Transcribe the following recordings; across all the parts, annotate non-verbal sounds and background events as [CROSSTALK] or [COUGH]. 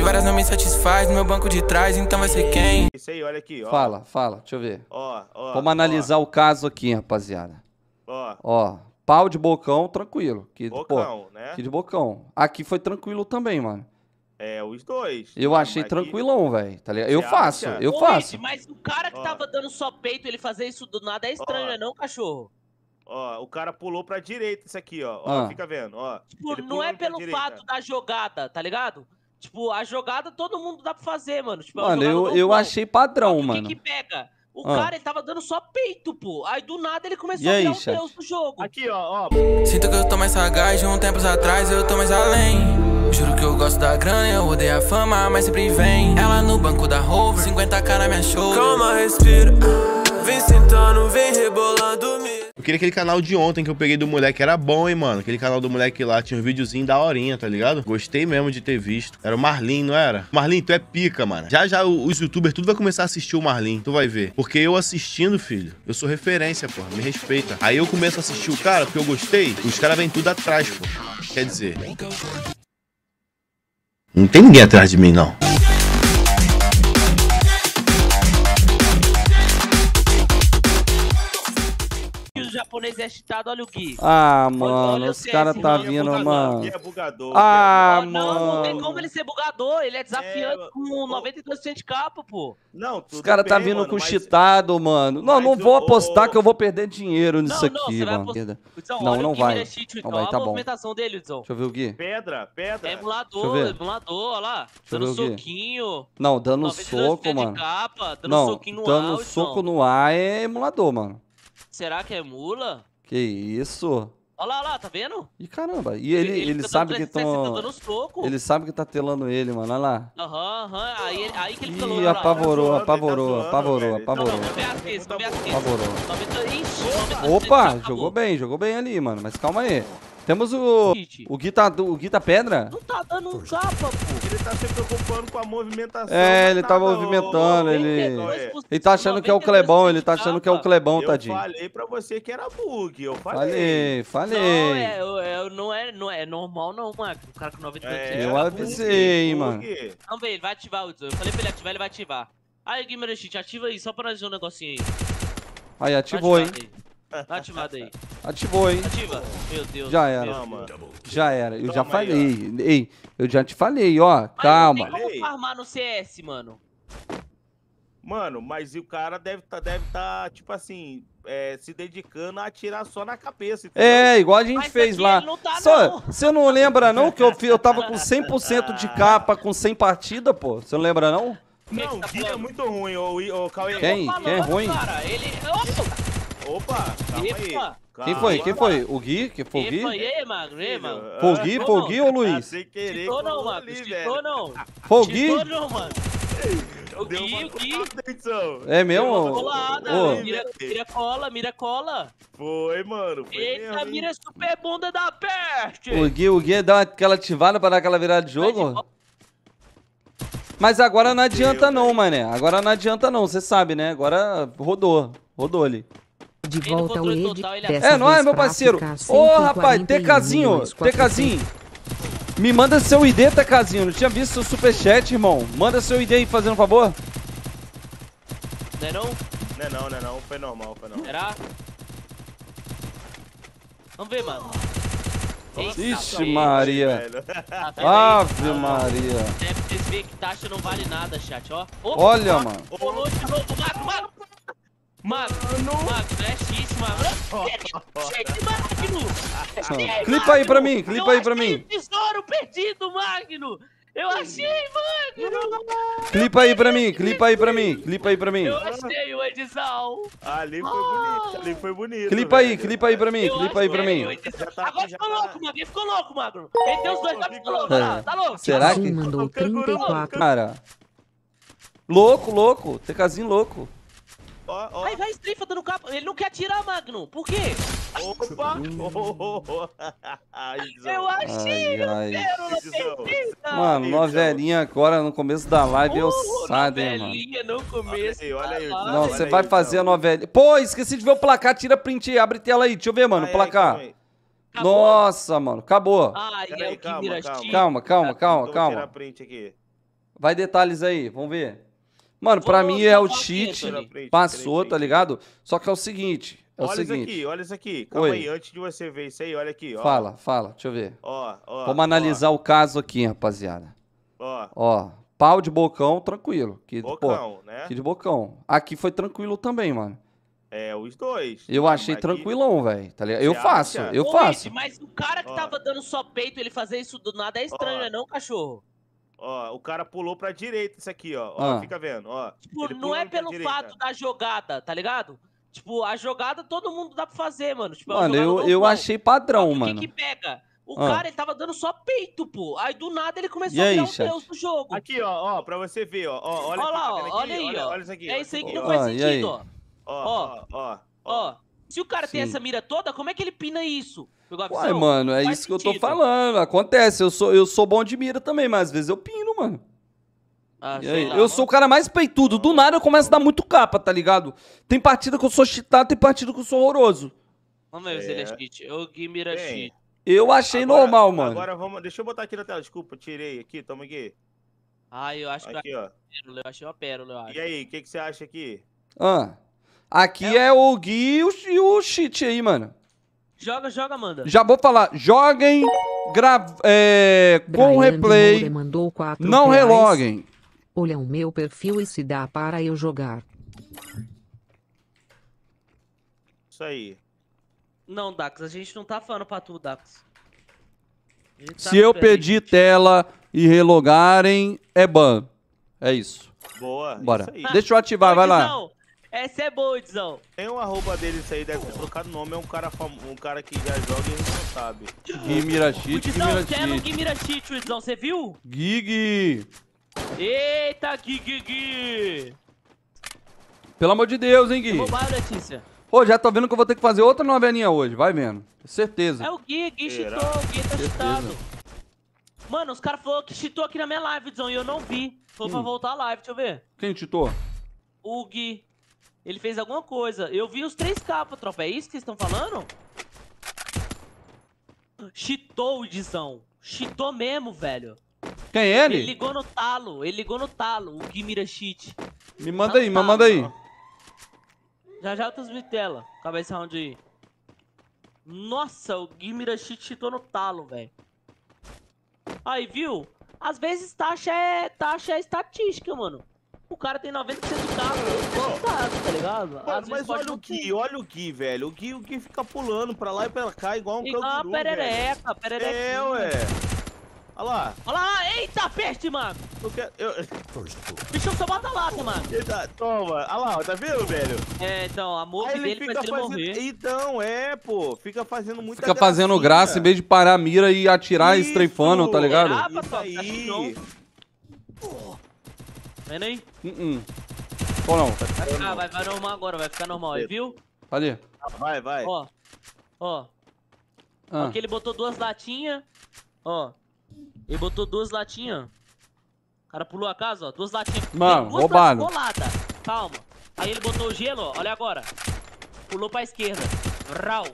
e várias não me satisfaz no meu banco de trás, então vai ser quem? Isso aí, olha aqui, ó. Fala, fala, deixa eu ver. Ó, ó. Vamos analisar ó. o caso aqui, rapaziada. Ó. Ó. Pau de bocão, tranquilo. Que, bocão, pô, né? Que de bocão. Aqui foi tranquilo também, mano. É, os dois. Eu achei tranquilão, velho. Tá ligado? Eu faço, eu faço. mas o cara que ó. tava dando só peito, ele fazer isso do nada é estranho, né, não, cachorro? Ó, o cara pulou pra direita isso aqui, ó. ó ah. Fica vendo, ó. Tipo, não é pelo fato da jogada, tá ligado? Tipo, a jogada todo mundo dá pra fazer, mano. Tipo, é mano, eu, eu achei padrão, que mano. O que, que pega? O ah. cara, ele tava dando só peito, pô. Aí do nada ele começou aí, a virar chat? um deus do jogo. Aqui, ó, ó. Sinto que eu tô mais sagaz, de um tempo atrás eu tô mais além. Juro que eu gosto da grana, eu odeio a fama, mas sempre vem. Ela no banco da Rover, 50k na minha show. Calma, respira. Vem sentando, vem rebolando. Eu queria aquele canal de ontem que eu peguei do moleque. Era bom, hein, mano? Aquele canal do moleque lá tinha um videozinho da horinha, tá ligado? Gostei mesmo de ter visto. Era o Marlin, não era? Marlin, tu é pica, mano. Já já os youtubers, tudo vai começar a assistir o Marlin. Tu vai ver. Porque eu assistindo, filho, eu sou referência, pô. Me respeita. Aí eu começo a assistir o cara porque eu gostei. Os caras vêm tudo atrás, pô. Quer dizer. Não tem ninguém atrás de mim, não. japonês é cheatado, olha o Gui. Ah, mano, olha, os assim, cara tá é vindo, mano. É bugador, ah, mano. Não, não tem como ele ser bugador, ele é desafiante é, com 92% de capa, pô. Não, Os cara tá vindo mano, com mas... cheatado, mano. Não, não vou apostar que eu vou perder dinheiro nisso não, não, aqui, mano. não, não vai. Cheat, então. não vai, então, tá bom. movimentação dele, Hudson. Deixa eu ver o Gui. Pedra, pedra. É emulador, emulador, olha lá. Dando soquinho. Não, dando soco, mano. dando não, soquinho no dando soco no ar é emulador, mano. Será que é mula? Que isso? Olha lá, olha lá, tá vendo? E caramba, e ele, ele, ele tá sabe que estão. Ele sabe que tá telando ele, mano, olha lá. Aham, aham, aí, aí que ele telou. Ih, apavorou, apavorou, apavorou, apavorou. Apavorou. Opa, jogou bem, jogou bem ali, mano, mas calma aí. Temos o. O tá, o Guita tá Pedra. Não tá dando um tapa, pô. Ele tá se preocupando com a movimentação. É, ele tá movimentando, ele. É. Ele tá achando que é o Clebão, ele tá achando que é o Clebão, eu tadinho. Eu falei pra você que era bug, eu falei. Falei, falei. Não, é, é, não, é, não é normal, não, mano. O cara com 98 é, Eu avisei, mano. vamos ver ele vai ativar o. Eu falei pra ele ativar, ele vai ativar. Aí, Gamer Cheat, ativa aí, só pra nós ver um negocinho aí. Aí, ativou, hein? Aí. Tá ativado aí. Ativou, hein? Ativa. Meu Deus. Já era. já era. Eu Toma já falei. Aí, Ei, eu já te falei, ó. Mas calma. Não tem como farmar no CS, mano. Mano, mas o cara deve tá, deve tá tipo assim, é, se dedicando a atirar só na cabeça. Entendeu? É, igual a gente mas fez lá. Tá, só, você não lembra não que eu, eu tava com 100% [LAUGHS] de capa, com 100 partida, pô? Você não lembra não? Não, o tá Gui é muito ruim, o, o Cauê. Quem? Quem é ruim? Cara, ele... Opa, calma Epa. aí. Calma. Quem foi? Quem foi? O Gui? Quem foi o Gui? Epa, e aí, Magro? E aí, Magro? Foi o Gui? Foi o Gui ou o tá Luiz? sem querer. Chitou não, Magro. Chitou não. Foi o Gui? Chitou não, mano. O Gui, o Gui. É mesmo? Colada, oh. mira, mira cola, mira cola. Foi, mano. Foi Eita, mesmo, mira super bunda da peste. O Gui, o Gui é dá aquela ativada pra dar aquela virada de jogo? Mas agora não adianta Meu não, mané. Agora não adianta não, você sabe, né? Agora rodou. Rodou ali de volta ao Ed. É nóis, meu parceiro. Ô, rapaz, TKzinho, TKzinho. Me manda seu ID, TKzinho. Não tinha visto seu superchat, irmão. Manda seu ID aí, fazendo um favor. Não é não? Não é não, não é não. Foi normal, foi normal. Será? Vamos ver, mano. Eita, Ixi, Maria. Ave Maria. Deve vocês que taxa não vale nada, chat, ó. Opa, Olha, mano. Rolou de novo. Mato, mato. Mano, mano, não é X, mano. Gente, [LAUGHS] Magno! Clipa aí pra mim, clipa aí pra mim. Eu achei o tesouro perdido, Magno! Eu achei, Magno! Clipa aí pra mim, clipa aí pra mim, clipa aí pra mim. Eu achei o Edizal. Ali foi ah. bonito, ali foi bonito. Clipa aí, clipa aí pra mim, clipa aí pra mim. Tá- agora ficou tá. louco, Magno, ficou louco, Magno. Ele tem os dois, agora ficou é. tá louco, tá louco. Será que... mandou 34. Cara... Louco, louco, TKzinho louco ó, ó. Aí vai Strifa no capa. Ele não quer atirar, Magno. Por quê? Opa! Ai, eu achei o Mano, novelinha agora no começo da live eu sabe, mano. Novelinha no começo. Olha aí, olha aí. Não, você vai aí, fazer então. a novela. Pô, esqueci de ver o placar. Tira print aí, abre tela aí. Deixa eu ver, mano, ai, o placar. Ai, Acabou. Nossa, mano, acabou. aí, é calma, calma, calma, calma, calma, calma. Vai detalhes aí, vamos ver. Mano, pra Vou mim é o Tite. Passou, tá ligado? Só que é o seguinte. É olha o seguinte. isso aqui, olha isso aqui. Calma Oi. aí, antes de você ver isso aí, olha aqui. Ó. Fala, fala, deixa eu ver. Ó, ó, Vamos analisar o caso aqui, rapaziada. Ó. Ó, pau de bocão, tranquilo. Que, bocão, pô, né? Que de bocão. Aqui foi tranquilo também, mano. É, os dois. Eu achei tranquilão, velho. Tá ligado? Eu faço, eu Ô, faço. Ed, mas o cara que ó. tava dando só peito, ele fazer isso do nada é estranho, ó. Né, não, cachorro? Ó, o cara pulou pra direita isso aqui, ó. ó ah. Fica vendo, ó. Tipo, não é pelo fato da jogada, tá ligado? Tipo, a jogada todo mundo dá pra fazer, mano. Tipo, mano, eu, eu achei padrão, mano. O que, que pega? O ah. cara, ele tava dando só peito, pô. Aí do nada ele começou a virar aí, um deus do jogo. Aqui, ó, ó, pra você ver, ó. ó olha olha lá, tá ó, aqui, olha aí, olha, ó. Olha isso aqui, é isso aí que não faz ah, sentido, ó. Ó, ó, ó. ó. Se o cara Sim. tem essa mira toda, como é que ele pina isso? Uai, mano, é isso sentido. que eu tô falando. Acontece, eu sou, eu sou bom de mira também, mas às vezes eu pino, mano. Ah, aí, eu sou o cara mais peitudo. Do nada eu começo a dar muito capa, tá ligado? Tem partida que eu sou cheatado, tem partida que eu sou horroroso. Vamos ver se ele é, é. cheat. Eu, Gui, cheat. Eu achei agora, normal, mano. Agora vamos. Deixa eu botar aqui na tela. Desculpa, tirei aqui, toma aqui. Ah, eu acho aqui, que eu, ó. eu achei uma pérola, eu acho. E aí, o que, que você acha aqui? Ah, aqui é, é o Gui e o, e o cheat aí, mano. Joga, joga, manda. Já vou falar. Joguem gra... é, com replay. Não reais. reloguem. Olha o meu perfil e se dá para eu jogar. Isso aí. Não, Dax, a gente não tá falando pra tu, Dax. Tá se eu pedir tela e relogarem, é ban. É isso. Boa. Bora. Isso Deixa eu ativar, vai lá. Não. Essa é boa, Dizão. Tem um arroba dele aí, deve ter trocado nome, é um cara famoso, um cara que já joga e não sabe. Gui Mirachite, Gui Mirachite. Dizão, Gui Mirachit, Dizão, você viu? Gui, Eita, Gui, Gui, Gui. Pelo amor de Deus, hein, Gui. a Letícia. Ô, já tô tá vendo que eu vou ter que fazer outra novelinha hoje, vai vendo. Certeza. É o Gui, Gui cheatou, o Gui tá cheatado. Mano, os caras falaram que cheatou aqui na minha live, Dizão, e eu não vi. Foi hum. pra voltar a live, deixa eu ver. Quem cheatou? O Gui. Ele fez alguma coisa. Eu vi os três capas, tropa. É isso que vocês estão falando? Cheatou o Dizão. Cheatou mesmo, velho. Quem é ele? Ele ligou no talo. Ele ligou no talo, o que mira cheat. Me manda tá aí, me manda aí. Já já eu transmito ela. Acabei esse round aí. Nossa, o Gimira cheatou no talo, velho. Aí, viu? Às vezes taxa é, taxa é estatística, mano cara tem 90% do carro, oh. tá ligado? mas olha o Gui, olha o Gui, velho. O Gui, o Gui fica pulando pra lá e pra cá, igual um igual canguru, Igual perereca, perereca. É, ué. Olha lá. Olha lá, eita peste, mano. Eu quero, eu... Bichão só bota lata, mano. Eita, toma. Olha lá, tá vendo, velho? É, então, a moça dele fica fazendo... morrer. Então, é, pô. Fica fazendo muita Fica gracinha. fazendo graça em vez de parar a mira e atirar estreifando, tá ligado? Isso tá aí. Isso aí. Oh. Vendo aí? Uh -uh. Ou não? Vai ficar, ah, vai, vai normal agora, vai ficar normal, aí, viu? ali Vai, vai. Ó, ó. Ah. Aqui ele botou duas latinhas, ó. Ele botou duas latinhas, o cara pulou a casa, ó. Duas latinhas. Mano, duas roubado. Colada. Calma. Aí ele botou o gelo, ó. Olha agora. Pulou pra esquerda. Rau.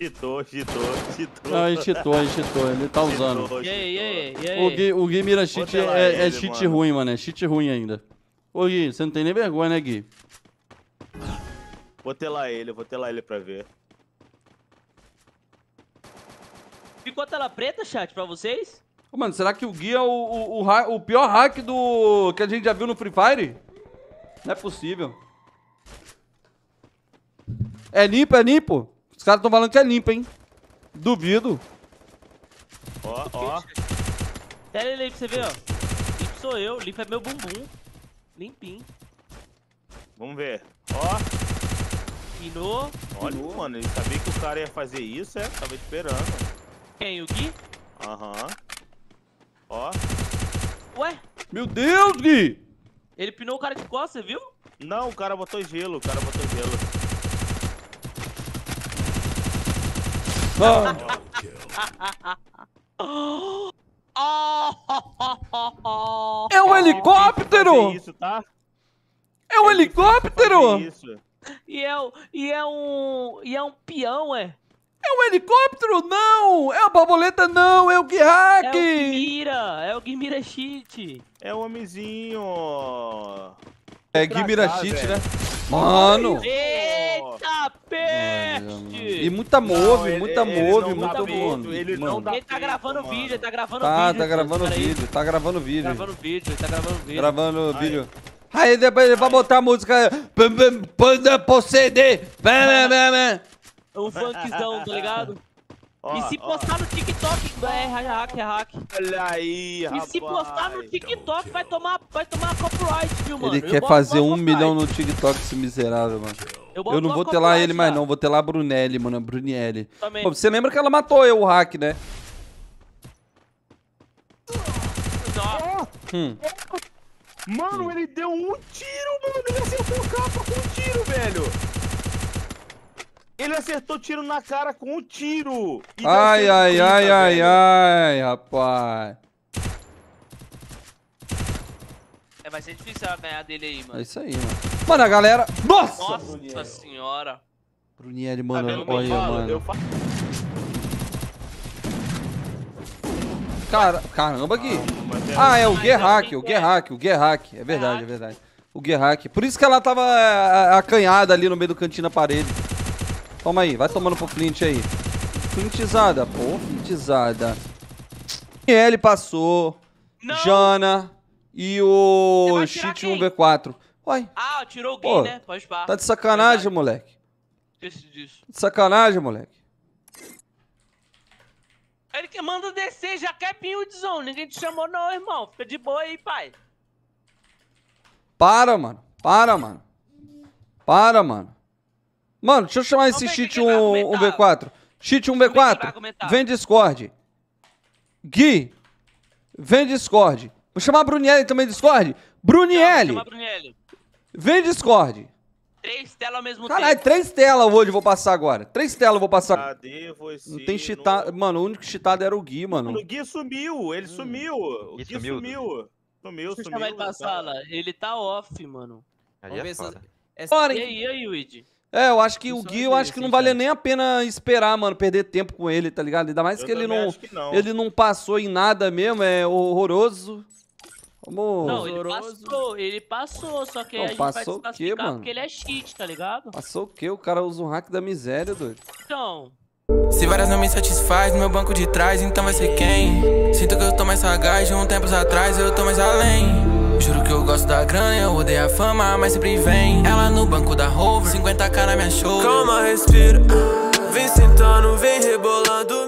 Cheatou, cheatou, cheatou. Não, ah, ele cheatou, ele cheatou, ele tá usando. e aí, e aí, e aí? O Gui, o Gui mira cheat, é, é ele, é cheat mano. ruim, mano, é cheat ruim ainda. Ô Gui, você não tem nem vergonha, né, Gui? Vou telar ele, vou telar ele pra ver. Ficou a tela preta, chat, pra vocês? Ô, mano, será que o Gui é o, o, o, o pior hack do que a gente já viu no Free Fire? Não é possível. É limpo, é limpo? Os caras estão falando que é limpo, hein? Duvido. Ó, ó. Pera ele aí pra você ver, ó. Limpo sou eu, limpo é meu bumbum. Limpinho. Vamos ver. Ó. Pinou. Olha, Pinou. mano, ele sabia que o cara ia fazer isso, é? Tava esperando. Quem, o Gui? Aham. Uhum. Ó. Ué? Meu Deus, Gui! Ele pinou o cara de costas, você viu? Não, o cara botou gelo, o cara botou gelo. É um helicóptero! Tá? É um helicóptero! E é, e é um. E é um peão, é? É um helicóptero? Não! É a borboleta, não! É o Gihak! É o Gimira! É o guimira Cheat! É o homenzinho! É guimira Cheat, né? Mano! Ei! E muita move, não, muita ele, move, ele muito mano. Ele, mano. ele tá gravando mano. vídeo, ele tá gravando tá, vídeo. Tá, tá gravando vídeo, tá gravando vídeo. Gravando vídeo, tá gravando vídeo. Gravando Ai. vídeo. Aí depois ele vai botar a música. Panda proceder. É um funkzão, tá ligado? Oh, [LAUGHS] e se postar oh. no TikTok, é hack, é hack. É Olha aí, rapaz. E se postar no então. TikTok, vai tomar, vai tomar copyright, viu, mano? Ele quer fazer um milhão no TikTok, esse miserável, mano. Eu, eu não vou lá ele mais, não. Vou lá a Brunelli, mano. Brunelli. Pô, você lembra que ela matou eu, o hack, né? Oh. Hum. Mano, ele deu um tiro, mano. Ele acertou o capa com um tiro, velho. Ele acertou tiro na cara com um tiro. Ai, ai, ai, tá ai, ai, rapaz. vai ser difícil ela ganhar dele aí, mano. É isso aí, mano. Mano, a galera... Nossa! Nossa Brunieri. senhora. Brunieri, tá mano, tá olha, mano. Cara, caramba Gui. Ah, é o Gerhack, o Gerhack, o Gerhack. É verdade, é verdade. O Gerhack. Por isso que ela tava é, é, acanhada ali no meio do cantinho na parede. Toma aí, vai tomando pro Flint aí. Flintizada, pô, Flintizada. Ele passou. Não. Jana e o Cheat 1v4. Uai. Ah, tirou o Pô, né? Pode pá. Tá de sacanagem, Verdade. moleque. Esqueci disso. De sacanagem, moleque. Ele que manda descer, já quer pinhudzão. Ninguém te chamou não, irmão. Fica de boa aí, pai. Para, mano. Para, mano. Para, mano. Mano, deixa eu chamar esse cheat 1v4. Cheat 1v4, vem Discord. Gui, vem Discord. Vou chamar a Brunielli também do Discord. Brunielli! Vem Discord. Três telas ao mesmo Caralho, tempo. Caralho, três telas hoje eu vou passar agora. Três telas eu vou passar. Cadê ah, você? Não tem cheatado. Mano, o único cheatado era o Gui, mano. O Gui sumiu, ele hum. sumiu. O Gui, Gui sumiu. Sumiu, sumiu. Deixa eu chamar ele pra tá. sala. Ele tá off, mano. Aí Vamos é ver foda. E aí, Luigi? É, eu acho que o Gui, é eu acho que não valia é. nem a pena esperar, mano, perder tempo com ele, tá ligado? Ainda mais que ele não, que não, ele não passou em nada mesmo, é horroroso. Amor, não, ele passou, ele passou, só que não, a gente passou vai Que mano? porque ele é cheat, tá ligado? Passou o quê? O cara usa um hack da miséria, doido. Então. Se várias não me satisfaz no meu banco de trás, então vai ser quem? Sinto que eu tô mais sagaz, de um tempos atrás eu tô mais além. Juro que eu gosto da grana, eu odeio a fama, mas sempre vem Ela no banco da Rover, 50k na minha show Calma, respira Vem sentando, vem rebolando